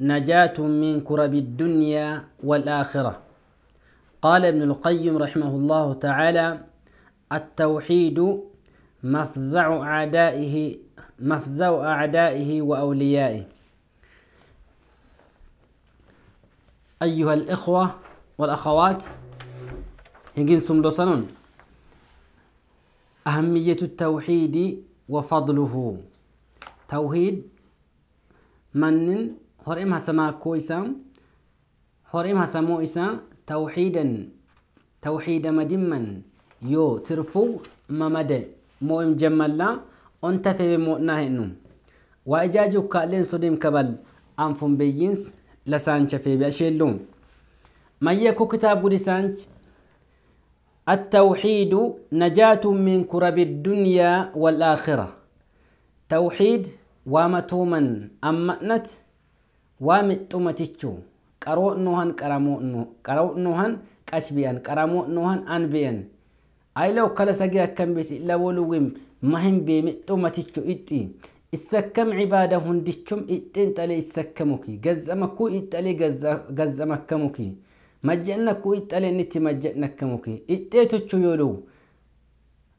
نجاة من كرب الدنيا والآخرة قال ابن القيم رحمه الله تعالى التوحيد مفزع أعدائه مفزع أعدائه وأوليائه أيها الإخوة والأخوات هنجين سملوسانون أهمية التوحيد وفضله توحيد من هر هوريم هسما كويسا هوريم هسمو إسا توحيدا توحيدا مدما يو ترفو ممد مويم جملا أنت في بمؤناه النوم وإجاجو كالين صديم كبل أنفم بيينس لسانش في بأشيلون ما يكو كتاب لسانش التوحيد نجاة من كرب الدنيا والآخرة توحيد ومتوما أمأنت waa mixxumatichu qaroo nuhan qaramo nu qaroo nuhan qach bi'an qaramo nuhan an bi'an ayla ukkala sagi akkam bisi illa woluwim mahin bee mixxumatichu ixxi issakkam cibaada hundichum ixxin xale issakkamuki gazzamakkuu ixxale gazzamakkamuki majja'nakkuu ixxale innitti majja'nakkamuki ixxeetuchu yooluu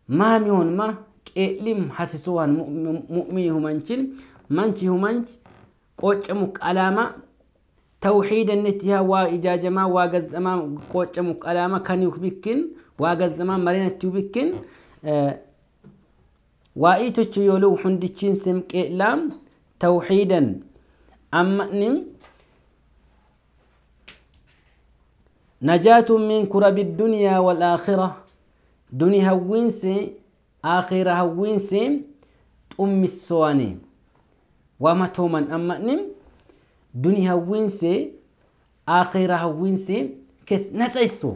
maami hunma qee'lim hasisuu han mu'mini manchi humanchi qoocamu alaama tawxiida inni itti waa ijaajamaa waa gazamaa qoocamu alaama kan bikkin waa gazamaa marinatti bikkin waa itochu yoolu hundichiin sim qeelaam tawxiidan ammanim najaatun min kurabi dunyaa walaakhira duni akhira akhira hawwiinsi xummissoani تومن أما نم دنيا وينسي آخرة وينسي كس نسيسو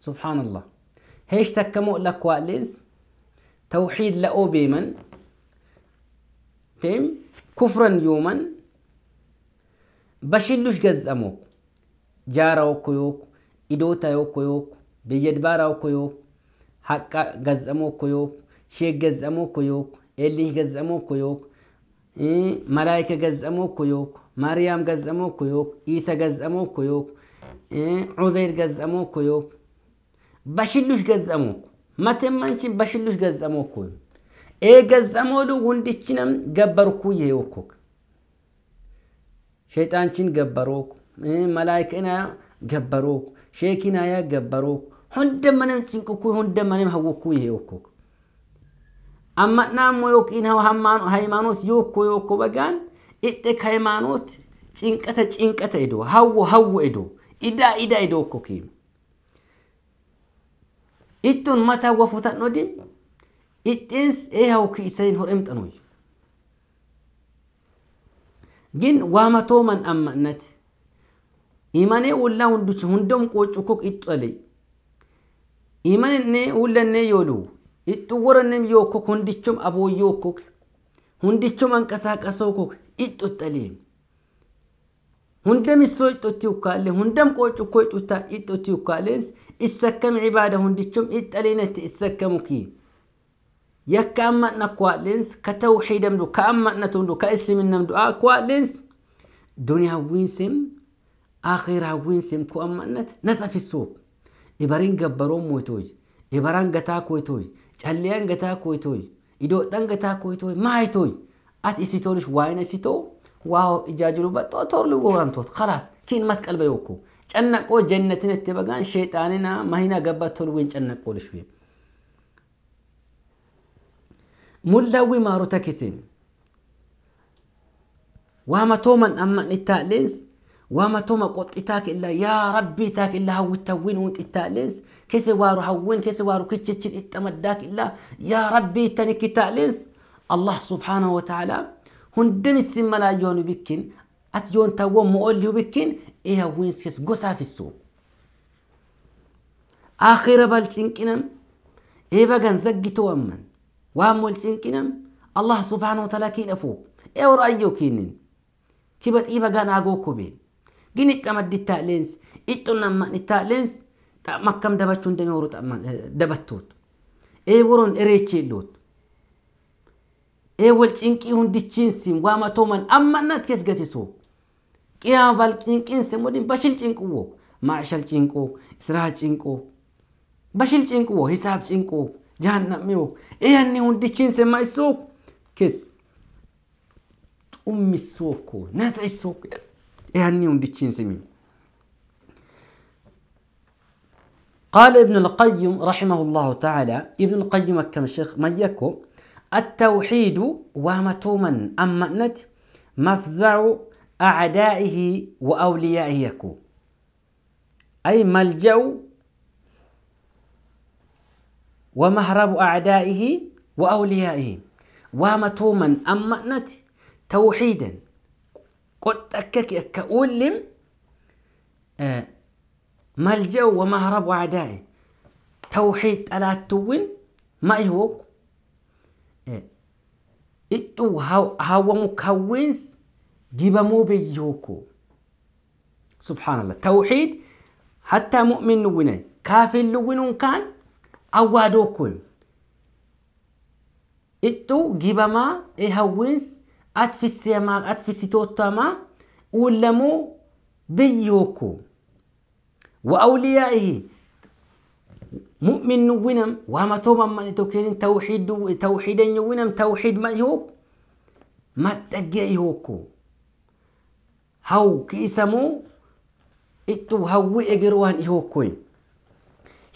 سبحان الله هيش تكمو لك واليز توحيد لأو بيمن تيم كفرا يوما بشلوش جز أموك جارا وكيوك إدوتا يوكيوك بيجدبارا وكيوك حقا جز أموك كيوك شيء جز أموك كيوك اللي جز أموك كيوك መላይከ ገጸሞ እኮ ዮክ ማርያም ገጸሞ እኮ ዮክ ገጸሞ እኮ ዑዘይር ገጸሞ እኮ በሽሉሽ ገጸሞ እኮ መተማንችን በሽሉሽ ገጸሞ እኮ ኤ ገጸሞዱ ሁንድችነም ገበርኩ የዮኮክ ሸይጣንችን ገበሮክ መላይክና ገበሮክ ሼኪናያ ገበሮክ ሁንደመነም ጭንቅኩ ሁንደመነም ሀወኩ የዮኮክ hamma naannoo yookiin haymaanoot yookko yookko bagaan itti haymaanoot cinqata cinqata idoo hawwu hawwu idoo idaa idaa idoo okko kiima. Ittuun mataa wafutan odin ittiins ee hawki isayin hodhemxanuy. Gin waamatooman amma'nati imanee wullaa hunduchi hundom qoocukuk ixxale imanee wullannee yooluu itti waranim yokkuk hundichum aboo yokkuk hundichum anqasaaqasoo kuk ixxuxxalee hundam issoo ixxutti ukkaalee hundam qoocukkoo ixxuttaa ixxutti ukkaaleens issakkam cibaada hundichum ixxaliinatti issakkamukii yakka amma'na kwa'aleens ka tawxiidamdu ka amma'natundu ka isliminnamdu a kwa'aleens duniyaawiinsem aakhiraawiinsem ku amma'nat nasafissuuk ibarin gabbaroon moytooy ibaran gataa koytooy Calleen gataa koytooy, iddoodhaan gataa koytooy, maayitooy, ati isi tolish waayina isi too, waa ijaajilu baxxoo tolli gooramtoot, khalaas, kiin mat qalba yookkoo. Cannaqoo jannatin itti bagaan sheexaanina mahina gabbaa tolu ween cannaqoo lishwee. Mullaawwi maarota kiseen. Waama tooman amman ittaalleens وما توما قط إتاك إلا يا ربي إتاك إلا هو التوين وانت إتالنس كيسي وارو هوين كيسي وارو كتشتشن إتمداك إلا يا ربي تنك إتالنس الله سبحانه وتعالى هن هندن السمنا جون بكين أتجون تاوم مؤلي بكين إيه هوين سكس قسا في السوق آخر بالشنكنم إيه بغن زجي تومن وامو الشنكنم الله سبحانه وتعالى كين أفو إيه رأيو كينين كيبت إيه بغن أغوكو بي ግን itti leensi itti namaan itti leensi xaama akkam dabachuun damee warra xaamaan dabattoota ee waroon ereechee loota ee wal cinqii hundichiinsiin waama tooman amma naat kees gatisoo qiyaama bal bashil cinquwoo maashal cinqoo israa cinqoo bashil cinquwoo hisaab cinqoo jaahannamiwoo ee hanni hundichiinsi maisoo kees xummisoo koo nasaisoo koo يعني هني وندتشين سميم قال ابن القيم رحمه الله تعالى ابن القيم كم الشيخ ميكو التوحيد ومتوما أمنت مفزع أعدائه وأوليائه يكو أي ملجأ ومهرب أعدائه وأوليائه ومتوما أمنت توحيدا قد كأولم آه ملجو ومهرب وعدائي توحيد ألاتوين ما يهوك آه، إتو هاو, هاو جيبا مو بيوكو سبحان الله توحيد حتى مؤمن نويني كافي لون كان أوادوكو إتو جيبا ما إهوينس atfisseemaa atfisitoottamaa ولمو بيوكو وأوليائه مؤمن نوينم وما توما من توكين توحيد توحيد نوينم توحيد ما يهوب ما تجي يهوكو هاو كيسمو اتو هاو اجروان يوكوين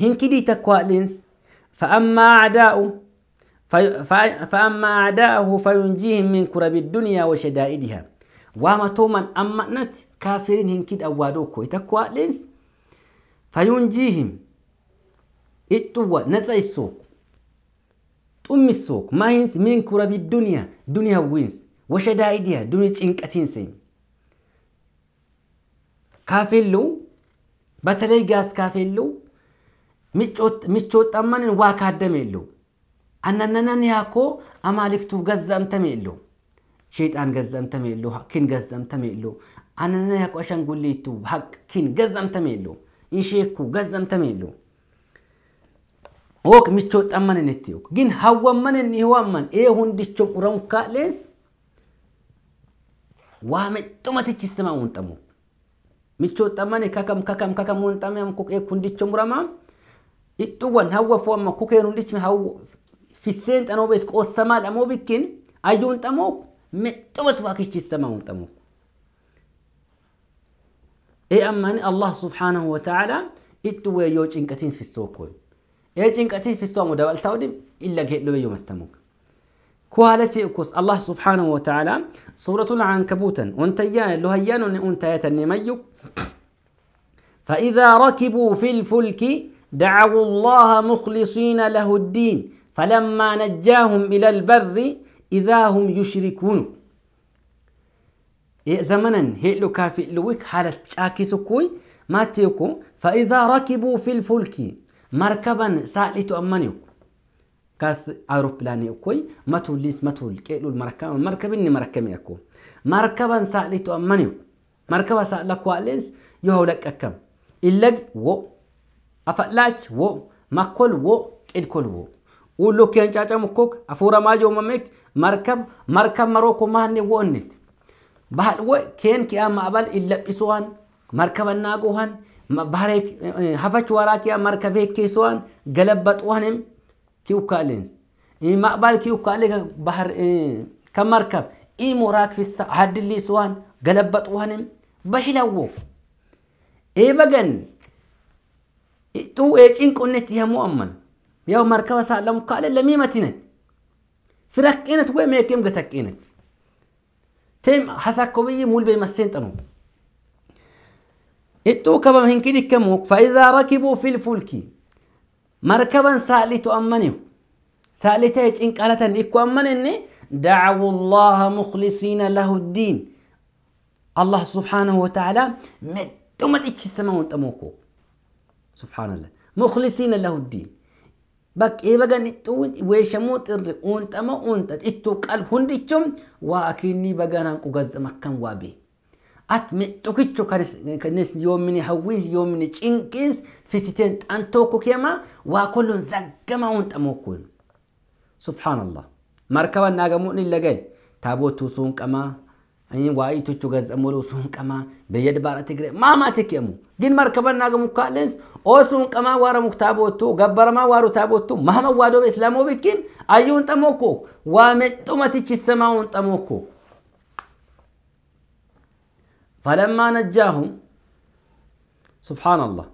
هنكدي تقوى لينس فأما أعداؤه faanuma adaaahu min minkurabiit duniyaa washeeda idihame! waa matoomaan amma natti kaafferii hin kiidhaawaadhoo koo'ee takka.waaleensi fayuunjiihiin ixxuwaa naceessoo min minkurabiit duniyaa duniyawwiinsa washeeda idihame duni cinqatiinseen batalee gaas kaaffeleewuu micootaman waa kaaddame! አናነናን ያኮ አማልክቱ ገዘምተም የሎ ሸይጣን ገዘምተም የሎ ኪን ገዘምተም የሎ አናና ያኮ አሻንጉሊቱ ሀቅ ኪን ገዘምተም የሎ ኢንሼኩ ገዘምተም የሎ ወክ ምቾ ጠመንን እትዮክ ግን ሀወመንን ይዋመን ኤ ሁንድቾም ኡረሙካ ሌስ ዋመጡመትች ስማ ውንጠሙ ምቾ ጠመኔ ከከም ከከም ከከም ውንጠሚያም ኩቄ ሁንድቾም ኡረማም ይጡወን ሀወ ፎማ ኩኬን ሁንድች في السنت أنا بيسك أو السماء لأمو بكين أيدون تموك متوت واكش السماء تموك إيه أماني الله سبحانه وتعالى إتو يوج إنكتين في السوكوي إيه إنكتين في السوم ودوال تودم إلا جيت لو يوم التموك كوالتي أكوس الله سبحانه وتعالى سورة العنكبوت وانتيان لهيان انتيات النميك فإذا ركبوا في الفلك دعوا الله مخلصين له الدين فلما نجاهم إلى البر إذا هم يشركون إيه زمنا هيلو كافي لويك حالة شاكي سكوي ما تيكو فإذا ركبوا في الفلك مركبا سالتو أمانيو كاس عروب أوروبلان أكوي ما توليس ما تول كيلو المركب المركب إني مركب يكو مركبا سالتو أمانيو مركبا سالك والنس يهولك أكم إلاج و أفلاج و مكل و إلكل و uullokkeen caacamukkook afuura maa joomameek markab markab marooko maanne wo'onnet bahal wo keen kiyaa maabal illabhisuwaan markaban naagohan bareek eh, eh, hafach waraa kiyaa markabeek keessuwaan galabbaxuwanem kiukkaaleens eh, maabal kiukkaale bahar ka markab iimoraak fissa haddilliisuwaan galabbaxuwanem bashilawo eebagan xuu ee cinqonnetti yamu amman يو مركبة سالم قال ميمة تنت فرق إنت وين ميكم قتك إنت تيم حسكوبي مول بيمسين تنو إتو كبم هنكدي كموك فإذا ركبوا في الفلك مركبا سالتو أمنيو سالتيج إن قالت أن إكو أمنني دعوا الله مخلصين له الدين الله سبحانه وتعالى مدومت إيش السماء وانتموكو سبحان الله مخلصين له الدين bakkee bagan weeshamuu xirri uunxama uunxa xittuu qalb hundichum waa akiinni baganaan qugazam akkan waabe. At tukichu kanis yoomini hawwiis yoomini cinqiis fisiteen xan tokko keema waa kolloon zaggama uunxamoo kun. Subhaanallah. Markaba naagamuun illee gahe taabootuu suunqamaa أني واي تشوجز أمور وسون كما بيد بارا تجري ما ما تكيمو جن مركبنا ناقم مكالنس أو سون كما وارا مكتابو تو جبر ما وارو تابو تو مهما وادو إسلامو بكين أيون تموكو تو ما تيجي سماون تموكو فلما نجاهم سبحان الله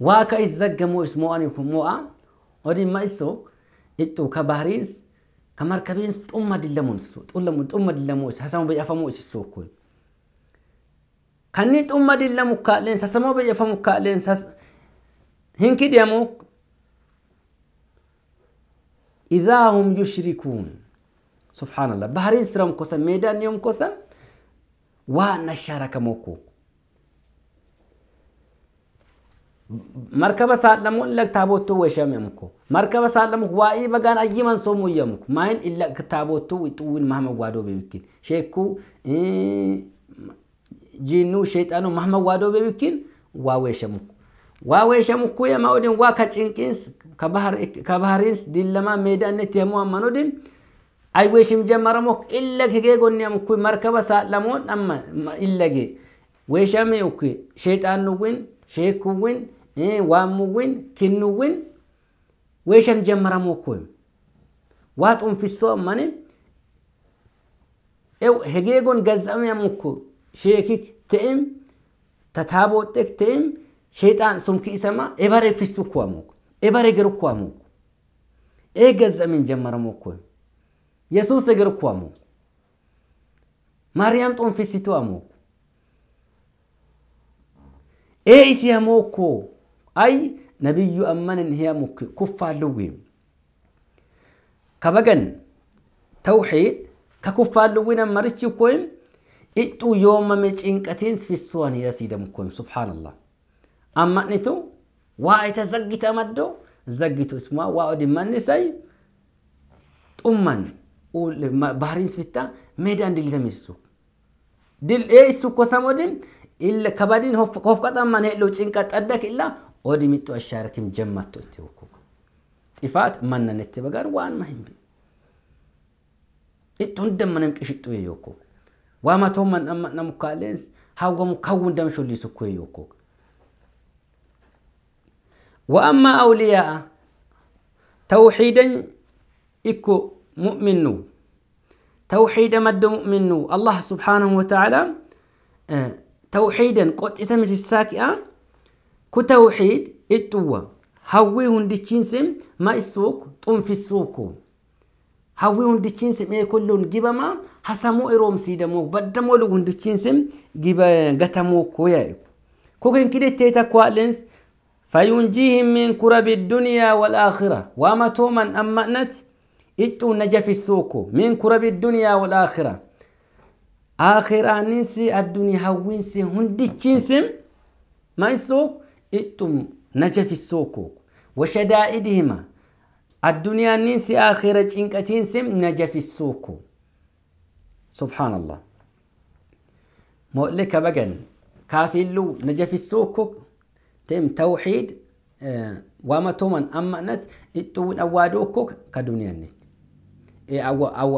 واكا إزجمو اسمو أني مو أ ودي ما إسو إتو كبهريز ከመርከቤን ጡመ أمة ጡለሙን ጡመ ድለሙ إيش سو እስሶኩ ከኒ أمة دلمو كالين ሰሰሙ በየፈሙ كالين ሰስ هنك ديمو إذا هم يشركون سبحان الله بحرين سرم كوسا ميدان يوم كوسا وانا شارك موكو መርከበ ሳለሙ ለክታቦቱ ወሸም የምኩ መርከበ ሳለሙ ዋኢ በጋን አይመን ሶሙ የምኩ ማይን ኢለ ክታቦቱ ጥውን ማህመጓዶ ቤብኪን ሼኩ ጂኑ ሸይጣኑ ማህመጓዶ ቤብኪን ዋዌሸምኩ ዋዌሸምኩ የማውድን ዋ ከጭንቅንስ ከባህሪንስ ዲለማ ሜዳነት የሙአመኖድን አይዌሽም ጀመረሞክ ኢለግ ህጌ ጎንያምኩ መርከበ ሳለሞን አማ ኢለጌ ዌሸሜ ኡኩ ሸይጣኑ ውን ሼኩ ውን ዋሙውን ኪኑውን ዌሸን ጀመረሞ ኮም ዋጡን ፊሶ አማኔ ኤው ሄጌጎን ገዛሚያሞኮ ሼኪክ ትእም ተታቦጤክ ትእም ሸይጣን ሱምኪ ኢሰማ ኤበሬ ፊሱ ኩዋሞኩ ኤበሬ ገር ኩዋሞኩ ኤ ገዛሚን ጀመረሞኮ የሱስ እግር ኩዋሞኩ ማርያም ጦን ፊሲቱ አሞኩ ኤ ኢሲያሞኮ ay nabiyyu ammanin hiyamuki kuffaalluwi kabagan tawxiid ka kuffaalluwinan marichi koyim iqquu yoomame cinqatiin fissuwan hidasiidam koyim subhaanallah amma'nitu waa ita zaggita maddo zaggitu isma waa odimmannisay xumman bahariin fitta meedaan diltamisu dil eeysu kosam odin illa kabadin hof qaxamman he'lu cinqa xaddak ودي ودمت أشاركم جمت تيوكوك طفات من نتبقى وان مهم بي إتون دم من مكشتو يوكوك واما توم من أم مكالينس هاو مكون دم شو اللي سكو يوكوك وأما أولياء توحيدا إكو مؤمنو توحيدا مد مؤمنو الله سبحانه وتعالى آه، توحيدا قوت إتمت الساكئة Ku kutawxiid ixxuwa hawwii hundichiinsim ma isuuk xunfisuuku hawwii hundichiinsim eekolluun eh, gibama hasamuu eroomsiidamuuk baddamoo lugu hundichiinsim gatamuuku eh, yaa'eku kokin kidetteeta kwaa'lens fayunjiihim min kurabi dunyaa walaakhira waamatooman amma'nati ixxuu na jafisuuku min kurabi dunyaa walaakhira aakhiraaninsi addunyaa hawwiinsi hundichiinsim ma isuuk اتم نجف السوق وشدائدهما الدنيا ننسي آخرة إنك تنسم نجف السوق سبحان الله مؤلك بقن كافي اللو نجف السوق تم توحيد آه، وما تومن أمانت اتون أوادوكك كدنيا نت أو أو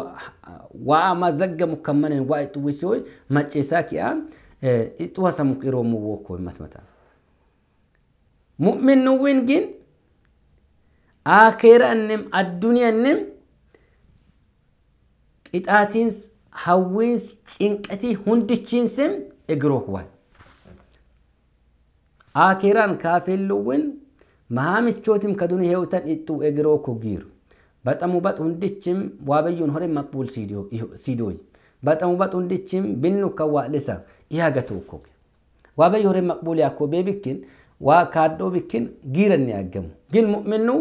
وما زج مكمن وقت وسوي ما تشيساكي أم آه، اتوسا مقيرو موكو متمتان mu'min nuwin gin akeeraannem adduniyaannem qixaatiin hawwiins cinqatii hundichiinsim egrookuwan akeeraan kaafelluwin mahaamichootim kaduni heewtan ittu egrooku giiru baxamu bax hundichim waabayyuun hore maqbuul sidooy baxamu bax hundichim binnu kan waa'lisa ihagatuukkoge waabayyu hore maqbuul yaakkoo beebikkin waa kaadhoo bikkin giiranni aggamu gil mu'minnu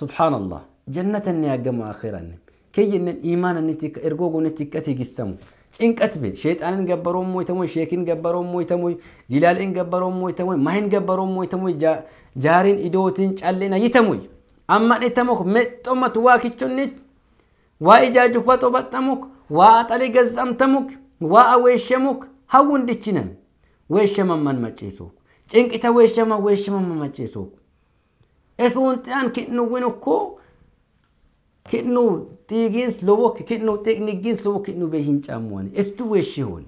subhaanallah jannatanni aggamu akhiranni keyyennen iimaananni tikka ergoogunni tikkati gissamu ጭንቀት ቤ ሸይጣንን ገበሮ ሞይተሞይ ሼኪን ገበሮ ሞይተሞይ ጂላልኢን ገበሮ ሞይተሞይ ማሂን ገበሮ ሞይተሞይ ጃሪን ኢዶቲን ጨሌና ይተሞይ አማን ኢተሞክ ሜጦመት ዋ ኪቾኒት ዋ ኢጃጁክ በጦ በጠሙክ ዋ አጠሌ ገዛምተሙክ ዋ አዌሸሙክ ሀውንድችነም ዌሸመመን መጪሱክ Cinqita weeshama weeshama macheessu. Esuuntaan kidnuwin ukkoo kidnuu xiigiins loboo kidnuu xiigniggiins loboo kidnuu beehin caammuwani. Estu weeshee hoon.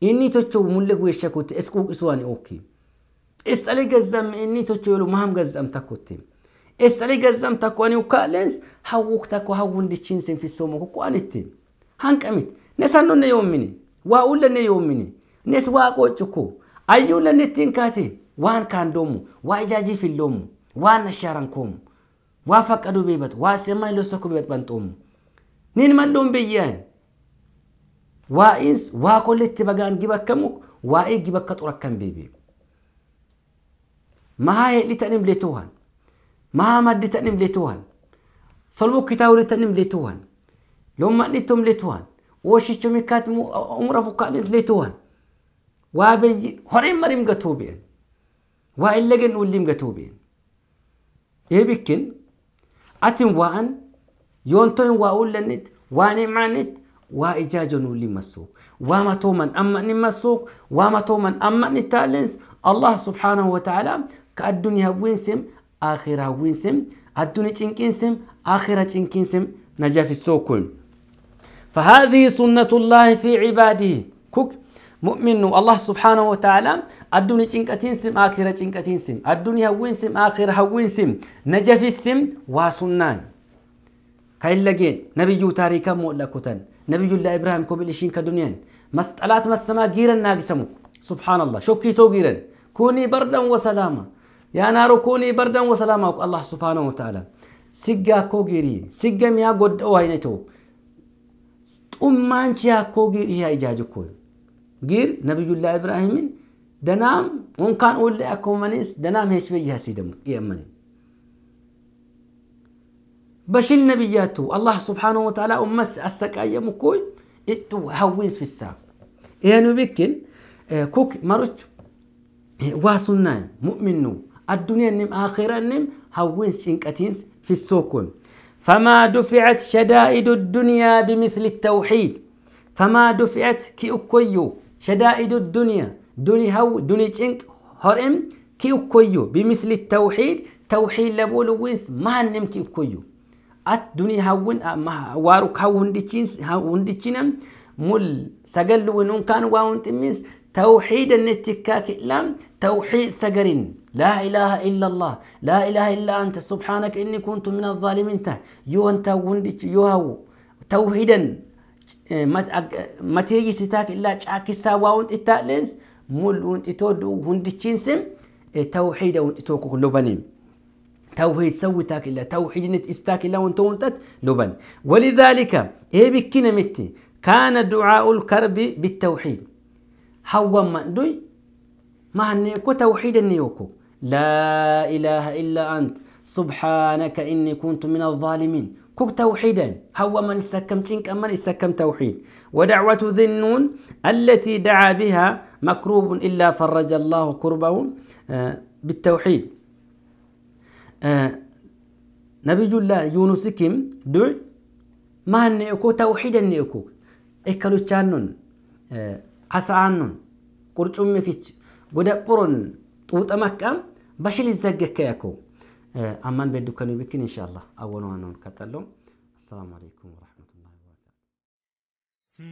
Inni tocho mulle weesha kotte es quuqisuwani okki. Es xalee gazzam inni tocho yoo maham gazzam takkotte. Es xalee gazzam takko ani ukkaalens hawwuk takko hawwundichiin senfissooma kokko anitti. Hanqamit. Nes hannonne yoommini. Waa ullenne yoommini. Nes waa qoocukko. ayyuu ayyuulan ittiin kaate waan kaan doomu waa ijaajii fin loomu waan ashaaran koomu waa faqqaduu beebatu waa seemaa semaa losoku beebat xoomu niin malloon beyyan waa'ins waa kolli itti bagaan gibakkamu waa'ee xura xurakkan beebee mahaa ta'an heedhitanim leetohan mahaa ta'an ta'an madditanim leetohan solbukkitaa wulitanim leetohan lommadhittom leetohan woshichomikkaat umura fukkaalins leetohan وابي هرين مريم قتوبين وإلا جن وليم قتوبين إيه بكن أتم وأن يونتون وأقول لنت وأنا معنت وإجاجن وليم مسوق وما تومن أما نمسوق وما تومن أما تالنس الله سبحانه وتعالى كالدنيا وينسم آخرة وينسم الدنيا تنكنسم آخرة تنكنسم نجا في السوكل فهذه سنة الله في عباده كوك مؤمن الله سبحانه وتعالى الدنيا تنكتين سم آخرة تنكتين سم الدنيا هوين سم آخرة هوين سم نجف السم واسنان كيلجين نبي جو تاريكا مؤلكتن نبي جو الله إبراهيم كوبلشين كدنيا مسألات ما السماء جيرا ناقسمو سبحان الله شكي سو جيرا كوني بردا وسلاما يا نار كوني بردا وسلاما الله سبحانه وتعالى سجا كوجيري سجا ميا قد أوهينتو أمان شيا كوجيري هاي جاجكون غير نبي الله إبراهيم دنام وإن كان أول لأكو منيس دنام هيش بيها سيدمو يأمنين بشل نبياته الله سبحانه وتعالى أمس السكاية مكوي إتو هويس في الساق يعني إيه بكن إيه كوك مرج إيه واسنا مؤمنو الدنيا نم آخرة نم هويس شنكتينس في السوكون فما دفعت شدائد الدنيا بمثل التوحيد فما دفعت كي أكويو شدائد الدنيا دني هو دني تشنك هرم كيو كويو بمثل التوحيد توحيد لبول وينس ما نم كيو كويو أت دني هون ما وارك هون ديتشين هون ديتشينم مول سجل ونون كان واون تمينس توحيد النتكاك لام توحيد سجرين لا إله إلا الله لا إله إلا أنت سبحانك إني كنت من الظالمين يو أنت وندي يو هو توحيدا ما تيجي ستاك إلا شاكي ساوا وانت تالنس مول وانت تودو هندي تشينسم tawxiida وانت توكو لبنين توحيد سوي تاك إلا توحيد نت استاك إلا وانت وانتت لبن ولذلك ايه بكينا متي كان دعاء الكرب بالتوحيد هو ما دوي ما هنيكو توحيد نيوكو لا إله إلا أنت سبحانك إني كنت من الظالمين كوك توحيدا هو من السكم تنك أمن السكم توحيد ودعوة ذي النون التي دعا بها مكروب إلا فرج الله كربه آه، بالتوحيد آه، نبي الله يونس كم دع ما نيكو توحيدا نيكو إكلو تشانون عسانون آه، قرش أمك قد قرن توت مكام بشل الزقك አማን በዱከኑ ብክን ቢክን እንሻላ አወኑ ዋናውን ቀጠለውም። አሰላሙ አለይኩም ወረሕመቱላሂ ወበረካቱ